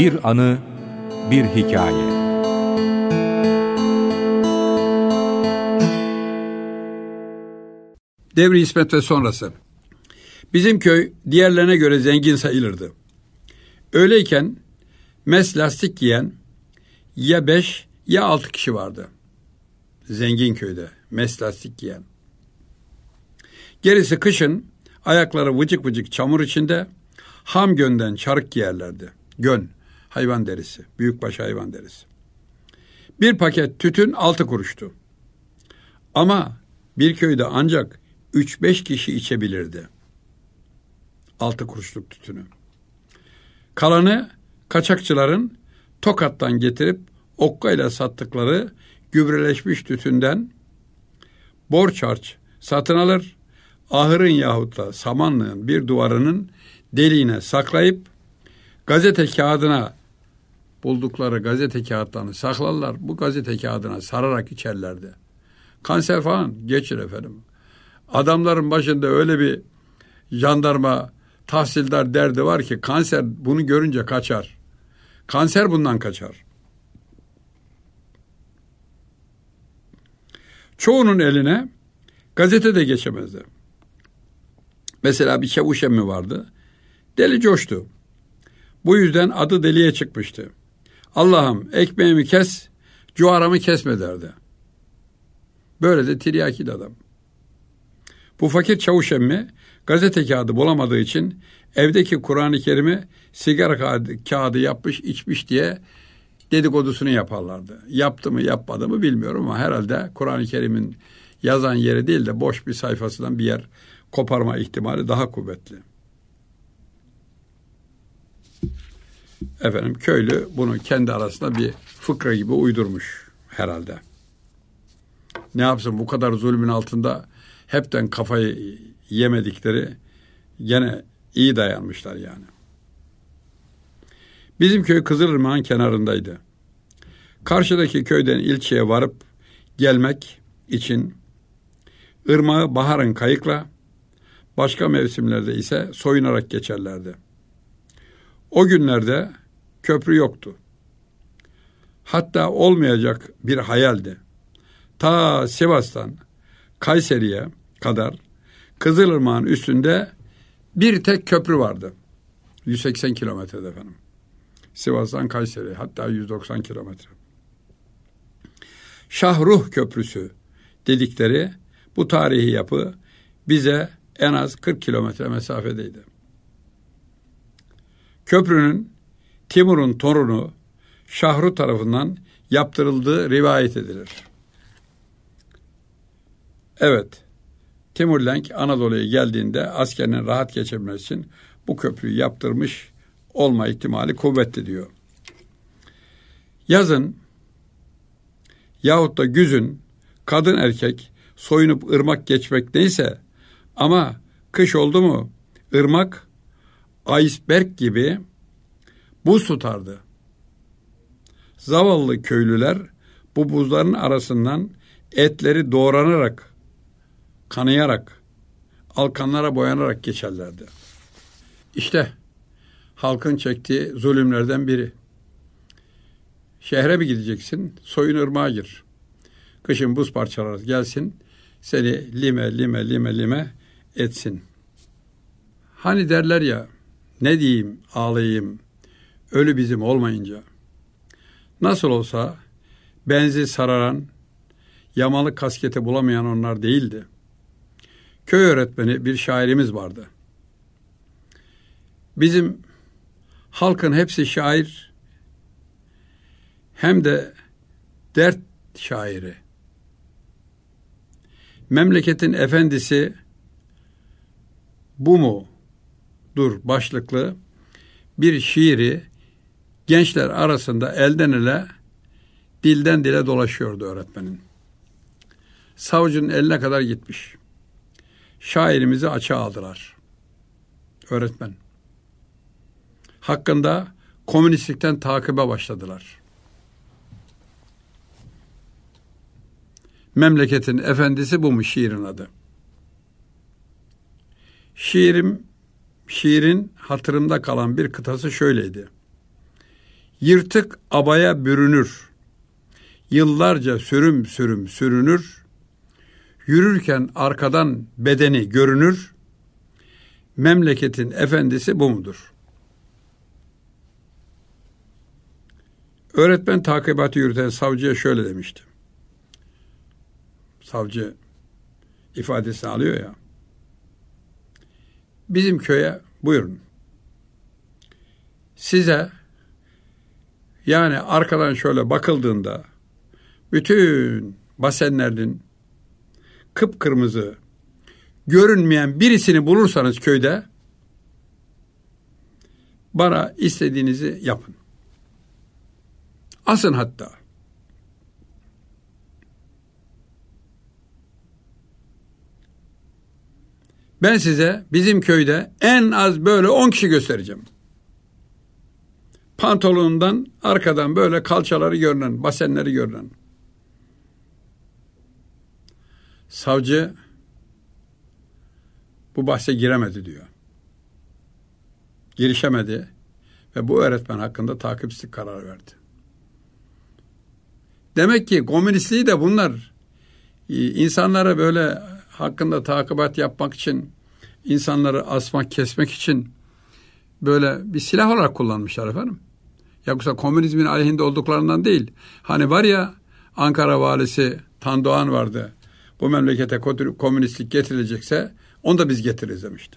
Bir anı, bir hikaye. Devri İsmet ve sonrası. Bizim köy diğerlerine göre zengin sayılırdı. Öyleyken mes lastik giyen ya beş ya altı kişi vardı. Zengin köyde mes lastik giyen. Gerisi kışın ayakları vıcık vıcık çamur içinde ham gönden çarık giyerlerdi. Gön hayvan derisi, büyükbaş hayvan derisi. Bir paket tütün altı kuruştu. Ama bir köyde ancak üç beş kişi içebilirdi. Altı kuruşluk tütünü. Kalanı kaçakçıların Tokat'tan getirip okkayla sattıkları gübreleşmiş tütünden borç harç satın alır, ahırın yahut da samanlığın bir duvarının deliğine saklayıp gazete kağıdına buldukları gazete kağıtlarını saklarlar. Bu gazete kağıdına sararak içerlerdi. Kanser falan geçir efendim. Adamların başında öyle bir jandarma tahsildar derdi var ki kanser bunu görünce kaçar. Kanser bundan kaçar. Çoğunun eline gazete de geçemezdi. Mesela bir çavuş emmi vardı. Deli coştu. Bu yüzden adı deliye çıkmıştı. Allah'ım ekmeğimi kes, cuvaramı kesme derdi. Böyle de tiryakil adam. Bu fakir çavuş emmi gazete kağıdı bulamadığı için evdeki Kur'an-ı Kerim'i sigara kağıdı, kağıdı yapmış içmiş diye dedikodusunu yaparlardı. Yaptı mı yapmadı mı bilmiyorum ama herhalde Kur'an-ı Kerim'in yazan yeri değil de boş bir sayfasından bir yer koparma ihtimali daha kuvvetli. Efendim köylü bunu kendi arasında bir fıkra gibi uydurmuş herhalde. Ne yapsın bu kadar zulmün altında hepten kafayı yemedikleri gene iyi dayanmışlar yani. Bizim köy Kızılırmak'ın kenarındaydı. Karşıdaki köyden ilçeye varıp gelmek için ırmağı baharın kayıkla, başka mevsimlerde ise soyunarak geçerlerdi.'' O günlerde köprü yoktu. Hatta olmayacak bir hayaldi. Ta Sivas'tan Kayseri'ye kadar Kızılırmak'ın üstünde bir tek köprü vardı. 180 kilometrede efendim. Sivas'tan Kayseri hatta 190 kilometre. Şahruh Köprüsü dedikleri bu tarihi yapı bize en az 40 kilometre mesafedeydi. Köprünün Timur'un torunu Şahru tarafından yaptırıldığı rivayet edilir. Evet, Timurlenk Anadolu'ya geldiğinde askerinin rahat geçebilmesi için bu köprüyü yaptırmış olma ihtimali kuvvetli diyor. Yazın yahut da güzün kadın erkek soyunup ırmak geçmek neyse ama kış oldu mu ırmak iceberg gibi buz tutardı. Zavallı köylüler bu buzların arasından etleri doğranarak, kanayarak, alkanlara boyanarak geçerlerdi. İşte halkın çektiği zulümlerden biri. Şehre mi gideceksin? Soyun ırmağa gir. Kışın buz parçaları gelsin. Seni lime lime lime lime etsin. Hani derler ya ne diyeyim, ağlayayım, ölü bizim olmayınca. Nasıl olsa benzi sararan, yamalı kaskete bulamayan onlar değildi. Köy öğretmeni bir şairimiz vardı. Bizim halkın hepsi şair hem de dert şairi. Memleketin efendisi bu mu? dur başlıklı bir şiiri gençler arasında elden ele dilden dile dolaşıyordu öğretmenin. Savcının eline kadar gitmiş. Şairimizi açığa aldılar. Öğretmen. Hakkında komünistlikten takibe başladılar. Memleketin efendisi bu mu şiirin adı? Şiirim Şiirin hatırımda kalan bir kıtası şöyleydi. Yırtık abaya bürünür. Yıllarca sürüm sürüm sürünür. Yürürken arkadan bedeni görünür. Memleketin efendisi bu mudur? Öğretmen takibatı yürüten savcıya şöyle demişti. Savcı ifadesini alıyor ya. Bizim köye buyurun. Size yani arkadan şöyle bakıldığında bütün basenlerin kıpkırmızı görünmeyen birisini bulursanız köyde bana istediğinizi yapın. Asın hatta. Ben size bizim köyde en az böyle 10 kişi göstereceğim. Pantolonundan arkadan böyle kalçaları görünen, basenleri görünen. Savcı bu bahse giremedi diyor. Girişemedi ve bu öğretmen hakkında takipsizlik kararı verdi. Demek ki komünistliği de bunlar e, insanlara böyle hakkında takibat yapmak için, insanları asmak, kesmek için böyle bir silah olarak kullanmışlar efendim. Yoksa komünizmin aleyhinde olduklarından değil. Hani var ya Ankara valisi Tan Doğan vardı. Bu memlekete komünistlik getirilecekse onu da biz getiririz demişti.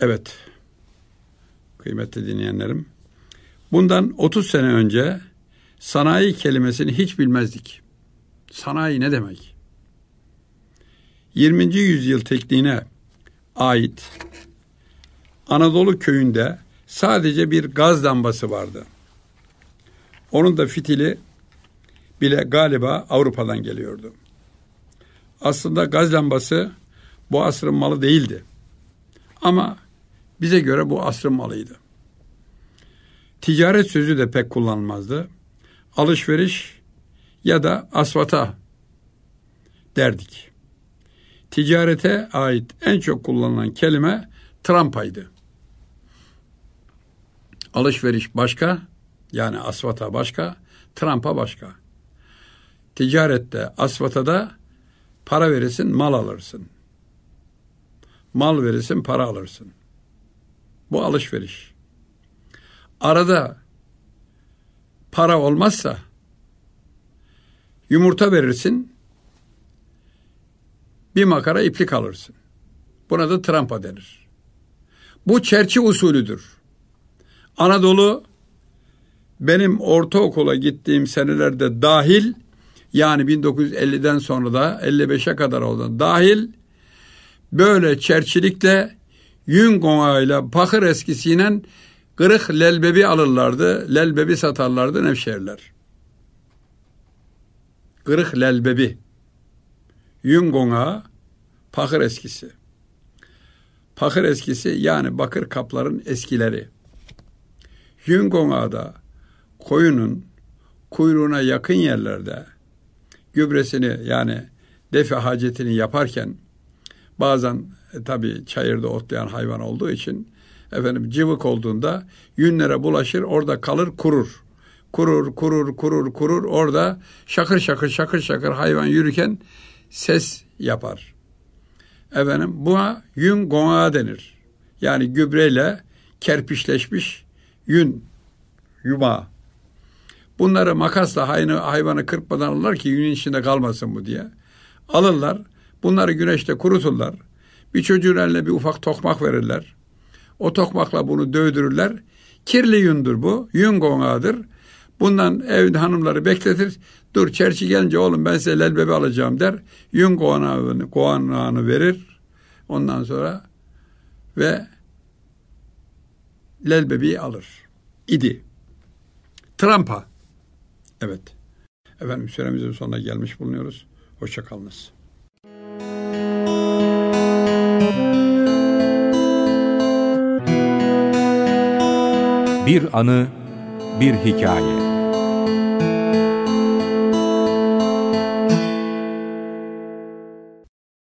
Evet. Kıymetli dinleyenlerim. Bundan 30 sene önce sanayi kelimesini hiç bilmezdik. Sanayi ne demek? 20. yüzyıl tekniğine ait Anadolu köyünde sadece bir gaz lambası vardı. Onun da fitili bile galiba Avrupa'dan geliyordu. Aslında gaz lambası bu asrın malı değildi. Ama bize göre bu asrın malıydı. Ticaret sözü de pek kullanılmazdı. Alışveriş ya da asfata derdik. Ticarete ait en çok kullanılan kelime trampaydı. Alışveriş başka, yani asfata başka, trampa başka. Ticarette, asfata da para verirsin, mal alırsın. Mal verirsin, para alırsın. Bu alışveriş. Arada para olmazsa Yumurta verirsin, bir makara iplik alırsın. Buna da trampa denir. Bu çerçi usulüdür. Anadolu benim ortaokula gittiğim senelerde dahil yani 1950'den sonra da 55'e kadar olan dahil böyle çerçilikle yün ile pahır eskisiyle kırık lelbebi alırlardı. Lelbebi satarlardı Nevşehirler. Gırık Lelbebi, Yungon'a Pakır Eskisi. Pakır Eskisi yani bakır kapların eskileri. Yungon'a koyunun kuyruğuna yakın yerlerde gübresini yani defe hacetini yaparken bazen e, tabii çayırda otlayan hayvan olduğu için efendim cıvık olduğunda yünlere bulaşır orada kalır kurur kurur kurur kurur kurur orada şakır şakır şakır şakır hayvan yürürken ses yapar. Efendim buna yün gonağı denir. Yani gübreyle kerpişleşmiş yün yuma Bunları makasla aynı hayvanı kırpmadan alırlar ki yünün içinde kalmasın bu diye. Alırlar. Bunları güneşte kuruturlar. Bir çocuğun eline bir ufak tokmak verirler. O tokmakla bunu dövdürürler. Kirli yündür bu. Yün gonga'dır. Bundan evin hanımları bekletir. Dur çerçi gelince oğlum ben size lelbebe alacağım der. Yün kovanağını, kovanağını verir. Ondan sonra ve lelbebeyi alır. İdi. Trump'a. Evet. Efendim süremizin sonuna gelmiş bulunuyoruz. Hoşçakalınız. Bir anı, bir hikaye.